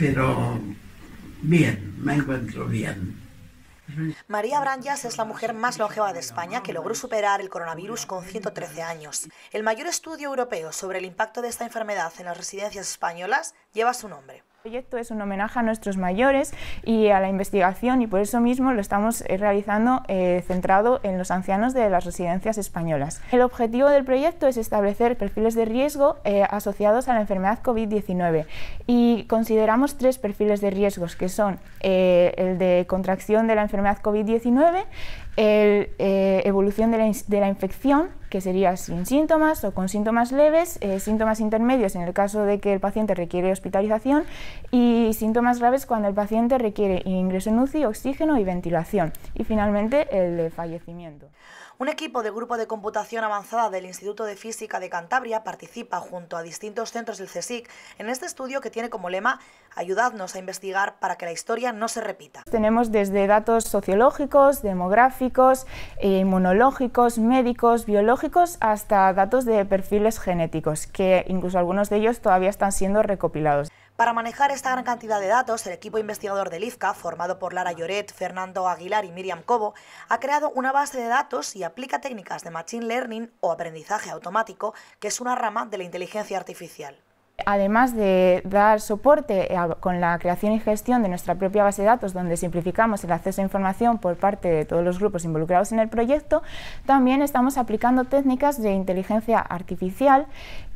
pero bien, me encuentro bien. María Branjas es la mujer más longeva de España que logró superar el coronavirus con 113 años. El mayor estudio europeo sobre el impacto de esta enfermedad en las residencias españolas lleva su nombre. El proyecto es un homenaje a nuestros mayores y a la investigación y por eso mismo lo estamos eh, realizando eh, centrado en los ancianos de las residencias españolas. El objetivo del proyecto es establecer perfiles de riesgo eh, asociados a la enfermedad COVID-19 y consideramos tres perfiles de riesgos que son el de contracción de la enfermedad COVID-19, el evolución de la, de la infección que sería sin síntomas o con síntomas leves, eh, síntomas intermedios en el caso de que el paciente requiere hospitalización y síntomas graves cuando el paciente requiere ingreso en UCI, oxígeno y ventilación. Y finalmente el de fallecimiento. Un equipo de grupo de computación avanzada del Instituto de Física de Cantabria participa junto a distintos centros del CSIC en este estudio que tiene como lema Ayudadnos a investigar para que la historia no se repita. Tenemos desde datos sociológicos, demográficos, eh, inmunológicos, médicos, biológicos, hasta datos de perfiles genéticos, que incluso algunos de ellos todavía están siendo recopilados. Para manejar esta gran cantidad de datos, el equipo investigador del IFCA, formado por Lara Lloret, Fernando Aguilar y Miriam Cobo, ha creado una base de datos y aplica técnicas de Machine Learning o aprendizaje automático, que es una rama de la inteligencia artificial. Además de dar soporte con la creación y gestión de nuestra propia base de datos, donde simplificamos el acceso a información por parte de todos los grupos involucrados en el proyecto, también estamos aplicando técnicas de inteligencia artificial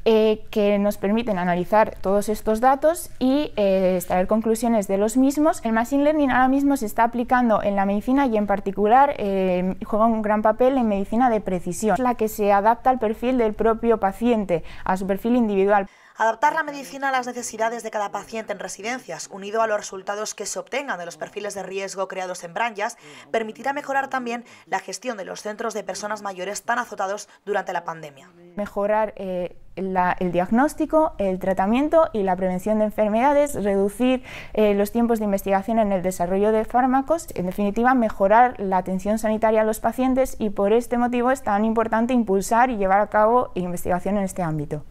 eh, que nos permiten analizar todos estos datos y eh, extraer conclusiones de los mismos. El Machine Learning ahora mismo se está aplicando en la medicina y en particular eh, juega un gran papel en medicina de precisión, la que se adapta al perfil del propio paciente, a su perfil individual. Adaptar la medicina a las necesidades de cada paciente en residencias, unido a los resultados que se obtengan de los perfiles de riesgo creados en branjas, permitirá mejorar también la gestión de los centros de personas mayores tan azotados durante la pandemia. Mejorar eh, el diagnóstico, el tratamiento y la prevención de enfermedades, reducir eh, los tiempos de investigación en el desarrollo de fármacos, en definitiva mejorar la atención sanitaria a los pacientes y por este motivo es tan importante impulsar y llevar a cabo investigación en este ámbito.